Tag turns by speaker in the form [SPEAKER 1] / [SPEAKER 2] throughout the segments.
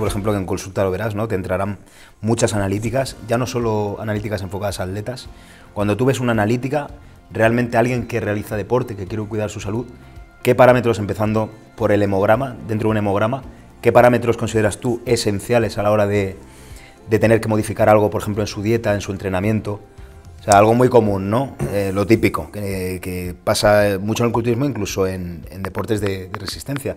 [SPEAKER 1] por ejemplo, que en consulta lo verás, ¿no? Te entrarán muchas analíticas, ya no solo analíticas enfocadas a atletas. Cuando tú ves una analítica, realmente alguien que realiza deporte, que quiere cuidar su salud, ¿qué parámetros, empezando por el hemograma, dentro de un hemograma, qué parámetros consideras tú esenciales a la hora de, tener que modificar algo, por ejemplo, en su dieta, en su entrenamiento? O sea, algo muy común, ¿no? Eh, lo típico, que, pasa mucho en el culturismo, incluso en, deportes de resistencia.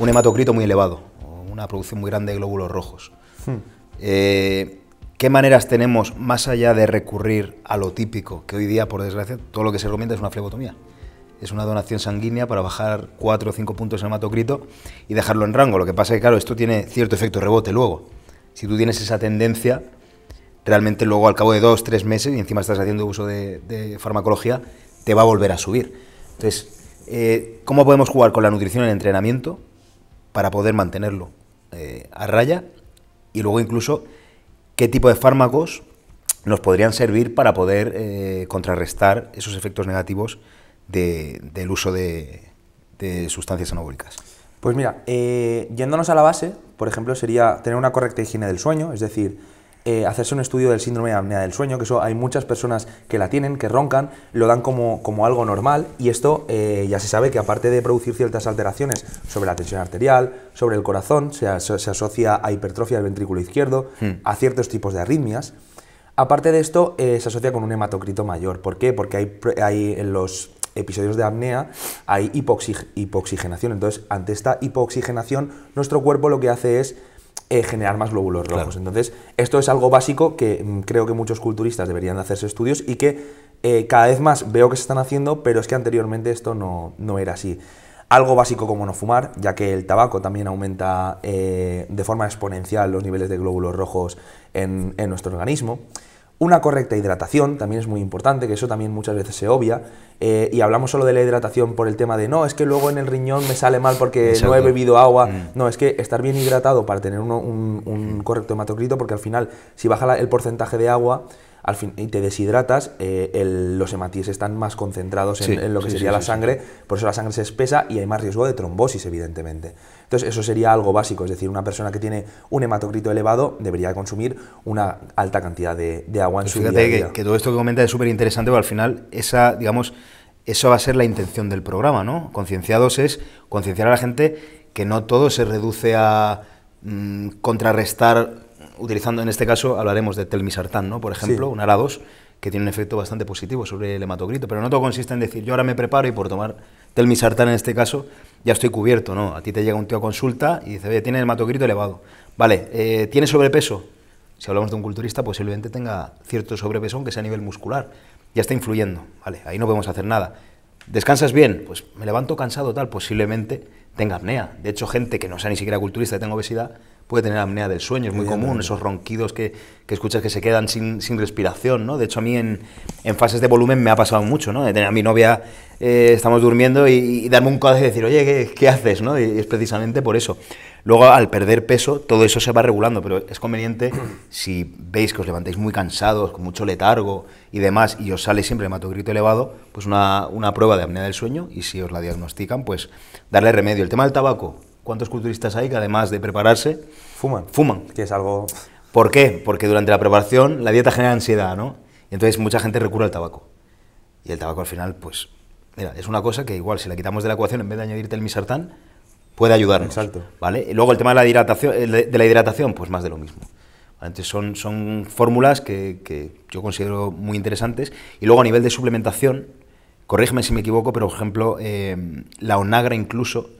[SPEAKER 1] Un hematocrito muy elevado, una producción muy grande de glóbulos rojos. Hmm. Eh, ¿Qué maneras tenemos, más allá de recurrir a lo típico, que hoy día, por desgracia, todo lo que se recomienda es una flebotomía? Es una donación sanguínea para bajar 4 o 5 puntos en hematocrito y dejarlo en rango. Lo que pasa es que, claro, esto tiene cierto efecto rebote luego. Si tú tienes esa tendencia, realmente luego al cabo de 2, 3 meses, y encima estás haciendo uso de, farmacología, te va a volver a subir. Entonces, eh, ¿cómo podemos jugar con la nutrición en el entrenamiento para poder mantenerlo? Eh, a raya y luego incluso qué tipo de fármacos nos podrían servir para poder eh, contrarrestar esos efectos negativos del uso de, sustancias anabólicas.
[SPEAKER 2] Pues mira, eh, yéndonos a la base, por ejemplo, sería tener una correcta higiene del sueño, es decir, eh, hacerse un estudio del síndrome de apnea del sueño, que eso hay muchas personas que la tienen, que roncan, lo dan como, como algo normal y esto eh, ya se sabe que aparte de producir ciertas alteraciones sobre la tensión arterial, sobre el corazón, se, asocia a hipertrofia del ventrículo izquierdo, hmm. a ciertos tipos de arritmias. Aparte de esto, eh, se asocia con un hematocrito mayor. ¿Por qué? Porque hay, hay en los episodios de apnea hay hipoxigenación. Entonces, ante esta hipoxigenación, nuestro cuerpo lo que hace es eh, generar más glóbulos rojos. Entonces, esto es algo básico que mm, creo que muchos culturistas deberían de hacerse estudios y que eh, cada vez más veo que se están haciendo, pero es que anteriormente esto no, era así. Algo básico como no fumar, ya que el tabaco también aumenta eh, de forma exponencial los niveles de glóbulos rojos en nuestro organismo. Una correcta hidratación también es muy importante, que eso también muchas veces se obvia. Eh, y hablamos solo de la hidratación por el tema de no, es que luego en el riñón me sale mal porque no he bebido agua. Mm. No, es que estar bien hidratado para tener un, mm. correcto hematocrito, porque al final, si baja el porcentaje de agua, al fin, y te deshidratas, eh, los hematíes están más concentrados en, lo que sería la sangre, por eso la sangre se espesa y hay más riesgo de trombosis, evidentemente. Entonces, eso sería algo básico, es decir, una persona que tiene un hematocrito elevado debería consumir una alta cantidad de, agua en pues su vida. día. Fíjate
[SPEAKER 1] que, todo esto que comenta es súper interesante, pero al final esa, digamos, eso va a ser la intención del programa, ¿no? Concienciados es concienciar a la gente que no todo se reduce a mm, contrarrestar utilizando en este caso, hablaremos de telmisartán, ¿no? por ejemplo, un ARA2, que tiene un efecto bastante positivo sobre el hematocrito, pero no todo consiste en decir, yo ahora me preparo y por tomar telmisartán en este caso, ya estoy cubierto, ¿no? A ti te llega un tío a consulta y dice, ve, tiene hematocrito elevado. Vale, eh, ¿tiene sobrepeso? Si hablamos de un culturista, posiblemente tenga cierto sobrepeso, aunque sea a nivel muscular. Ya está influyendo, ¿vale? Ahí no podemos hacer nada. ¿Descansas bien? Pues me levanto cansado, tal, posiblemente tenga apnea. De hecho, gente que no sea ni siquiera culturista y tenga obesidad, puede tener apnea del sueño, es muy común, esos ronquidos que, escuchas que se quedan sin, respiración, ¿no? De hecho, a mí en, fases de volumen me ha pasado mucho, ¿no? De tener a mi novia, eh, estamos durmiendo y, darme un codazo y decir, oye, ¿qué, haces? Y, es precisamente por eso. Luego, al perder peso, todo eso se va regulando, pero es conveniente si veis que os levantáis muy cansados, con mucho letargo y demás, y os sale siempre hematocrito elevado, pues una, una prueba de apnea del sueño y si os la diagnostican, pues darle remedio. El tema del tabaco, ¿Cuántos culturistas hay que además de prepararse... Fuman. Fuman. Que es algo... ¿Por qué? Porque durante la preparación la dieta genera ansiedad, ¿no? Y entonces mucha gente recurre al tabaco. Y el tabaco al final, pues, mira, es una cosa que igual si la quitamos de la ecuación en vez de añadirte el misartán, puede ayudarnos. Exacto. ¿Vale? Y luego el tema de la hidratación, de la hidratación pues más de lo mismo. Entonces son, son fórmulas que, que, yo considero muy interesantes. Y luego a nivel de suplementación, corrígeme si me equivoco, pero por ejemplo, eh, la onagra incluso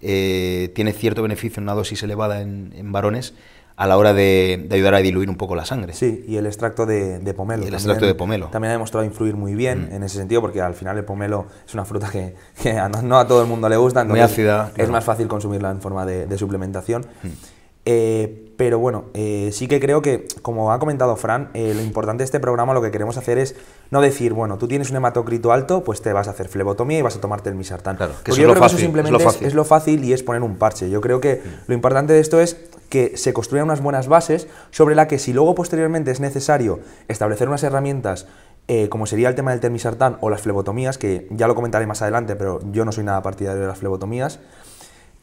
[SPEAKER 1] eh, tiene cierto beneficio en una dosis elevada en, varones a la hora de, ayudar a diluir un poco la sangre.
[SPEAKER 2] Sí, y el extracto de, pomelo. el también, extracto de pomelo. También ha demostrado influir muy bien mm. en ese sentido, porque al final el pomelo es una fruta que, no, a todo el mundo le gusta, es más fácil consumirla en forma de, suplementación. Mm. Eh, pero bueno, eh, sí que creo que, como ha comentado Fran, eh, lo importante de este programa lo que queremos hacer es no decir, bueno, tú tienes un hematocrito alto, pues te vas a hacer flebotomía y vas a tomarte el Claro, que Porque yo creo que eso simplemente es lo, fácil y es poner un parche. Yo creo que mm. lo importante de esto es que se construyan unas buenas bases sobre la que si luego posteriormente es necesario establecer unas herramientas eh, como sería el tema del termisartán o las flebotomías, que ya lo comentaré más adelante, pero yo no soy nada partidario de las flebotomías,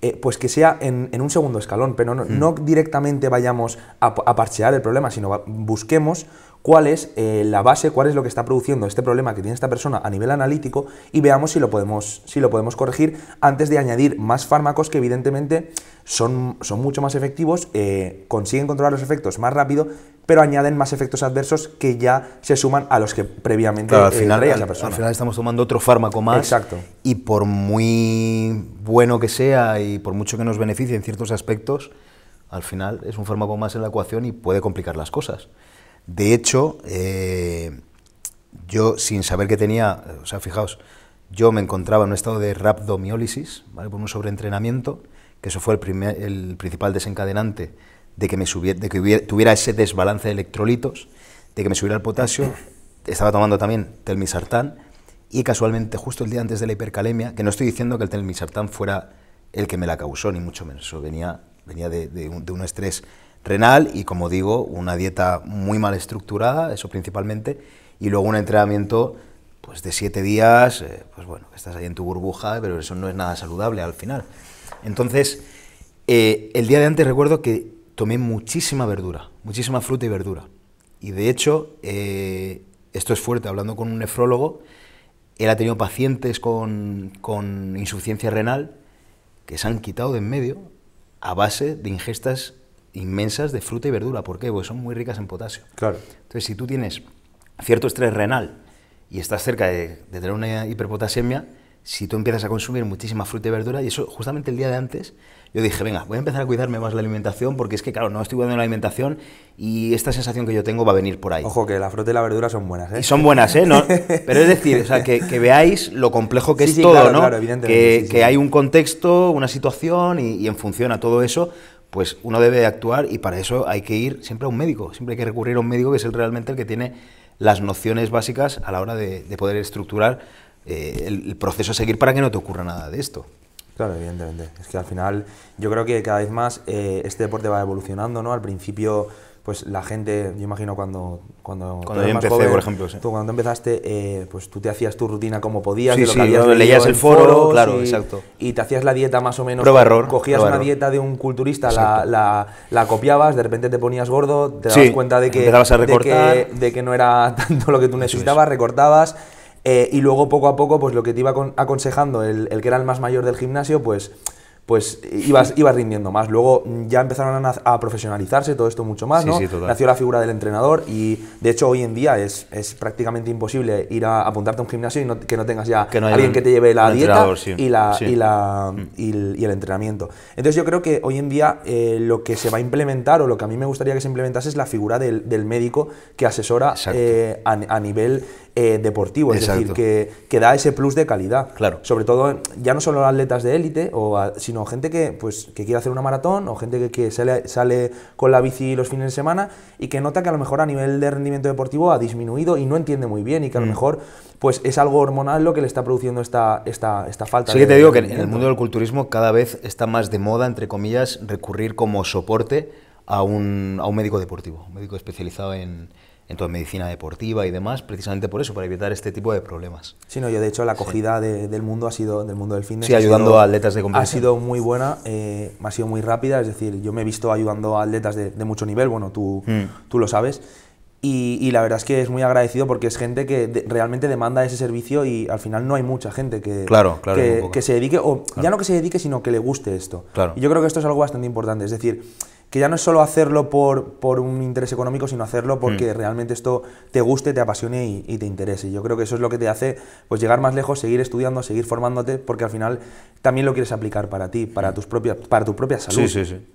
[SPEAKER 2] eh, pues que sea en, un segundo escalón, pero no, mm. directamente vayamos a, parchear el problema, sino busquemos cuál es eh, la base, cuál es lo que está produciendo este problema que tiene esta persona a nivel analítico y veamos si lo podemos, si lo podemos corregir antes de añadir más fármacos que evidentemente son, son mucho más efectivos, eh, consiguen controlar los efectos más rápido, pero añaden más efectos adversos que ya se suman a los que previamente al eh, final, persona. Al
[SPEAKER 1] final estamos tomando otro fármaco más. Exacto. Y por muy bueno que sea y por mucho que nos beneficie en ciertos aspectos, al final es un fármaco más en la ecuación y puede complicar las cosas. De hecho, eh, yo sin saber que tenía, o sea, fijaos, yo me encontraba en un estado de rhabdomiólisis, ¿vale? por un sobreentrenamiento, que eso fue el, el principal desencadenante de que, me subiera, de que tuviera ese desbalance de electrolitos, de que me subiera el potasio. Estaba tomando también telmisartán y casualmente justo el día antes de la hipercalemia, que no estoy diciendo que el telmisartán fuera el que me la causó, ni mucho menos, eso venía, venía de, un, estrés renal y, como digo, una dieta muy mal estructurada, eso principalmente, y luego un entrenamiento pues de siete días, eh, pues bueno, estás ahí en tu burbuja, pero eso no es nada saludable al final. Entonces, eh, el día de antes recuerdo que tomé muchísima verdura, muchísima fruta y verdura. Y de hecho, eh, esto es fuerte, hablando con un nefrólogo, él ha tenido pacientes con, insuficiencia renal que se han quitado de en medio a base de ingestas inmensas de fruta y verdura. ¿Por qué? Porque son muy ricas en potasio. Claro. Entonces, si tú tienes cierto estrés renal y estás cerca de, de tener una hiperpotasemia, si tú empiezas a consumir muchísima fruta y verdura, y eso justamente el día de antes, yo dije, venga, voy a empezar a cuidarme más la alimentación, porque es que, claro, no estoy cuidando la alimentación y esta sensación que yo tengo va a venir por ahí. Ojo, que la fruta y la verdura son buenas, ¿eh? Y son buenas, ¿eh? pero es decir, sea, que, veáis lo complejo que es todo, claro, ¿no? Claro, que, que, hay un contexto, una situación, y, en función a todo eso, pues uno debe de actuar y para eso hay que ir siempre a un médico, siempre hay que recurrir a un médico que es el realmente el que tiene las nociones básicas a la hora de poder estructurar eh, el, proceso a seguir para que no
[SPEAKER 2] te ocurra nada de esto. Claro, evidentemente. Es que al final yo creo que cada vez más eh, este deporte va evolucionando, ¿no? Al principio, pues la gente, yo imagino cuando... Cuando, cuando yo empecé, por ejemplo, sí. Tú cuando empezaste, eh, pues tú te hacías tu rutina como podías. Sí, lo sí, leías el foro, claro, exacto. Y te hacías la dieta más o menos. Prueba error. Cogías una dieta de un culturista, la, la, copiabas, de repente te ponías gordo, te dabas cuenta de que, de que, de que no era tanto lo que tú necesitabas, recortabas eh, y luego poco a poco, pues lo que te iba aconsejando, el, que era el más mayor del gimnasio, pues pues ibas, rindiendo más. Luego mm, ya empezaron a, profesionalizarse todo esto mucho más, Nació la figura del entrenador y de hecho hoy en día es, es prácticamente imposible ir a apuntarte a un gimnasio y que no tengas ya alguien que te lleve la dieta y, la, y, mm. y, el, entrenamiento. Entonces yo creo que hoy en día eh, lo que se va a implementar o lo que a mí me gustaría que se implementase es la figura del, médico que asesora eh, a, nivel eh, deportivo, es decir, que, que, da ese plus de calidad. Claro. Sobre todo, ya no solo atletas de élite, o sino gente que, pues, que quiere hacer una maratón o gente que, que sale, sale, con la bici los fines de semana y que nota que a lo mejor a nivel de rendimiento deportivo ha disminuido y no entiende muy bien y que a lo mm. mejor pues es algo hormonal lo que le está produciendo esta, esta, esta falta. Sí que te digo que en el mundo
[SPEAKER 1] del culturismo cada vez está más de moda, entre comillas, recurrir como soporte a un, a un médico deportivo, un médico especializado en, en medicina deportiva y demás,
[SPEAKER 2] precisamente por eso, para evitar este tipo de problemas. Sí, no, yo de hecho la acogida del mundo ha sido, del mundo del fitness. Sí, ayudando a atletas de competición. Ha sido muy buena, eh, ha sido muy rápida, es decir, yo me he visto ayudando a atletas de, mucho nivel, bueno, tú, mm. tú lo sabes. Y, la verdad es que es muy agradecido porque es gente que realmente demanda ese servicio y al final no hay mucha gente que, claro, claro, que, se dedique, o ya no que se dedique, sino que le guste esto. Y yo creo que esto es algo bastante importante, es decir, que ya no es solo hacerlo por, por un interés económico, sino hacerlo hmm. porque realmente esto te guste, te apasione y, te interese. Yo creo que eso es lo que te hace pues, llegar más lejos, seguir estudiando, seguir formándote, porque al final también lo quieres aplicar para ti, para, hmm. tus propias, para tu propia salud. Sí, sí,
[SPEAKER 1] sí.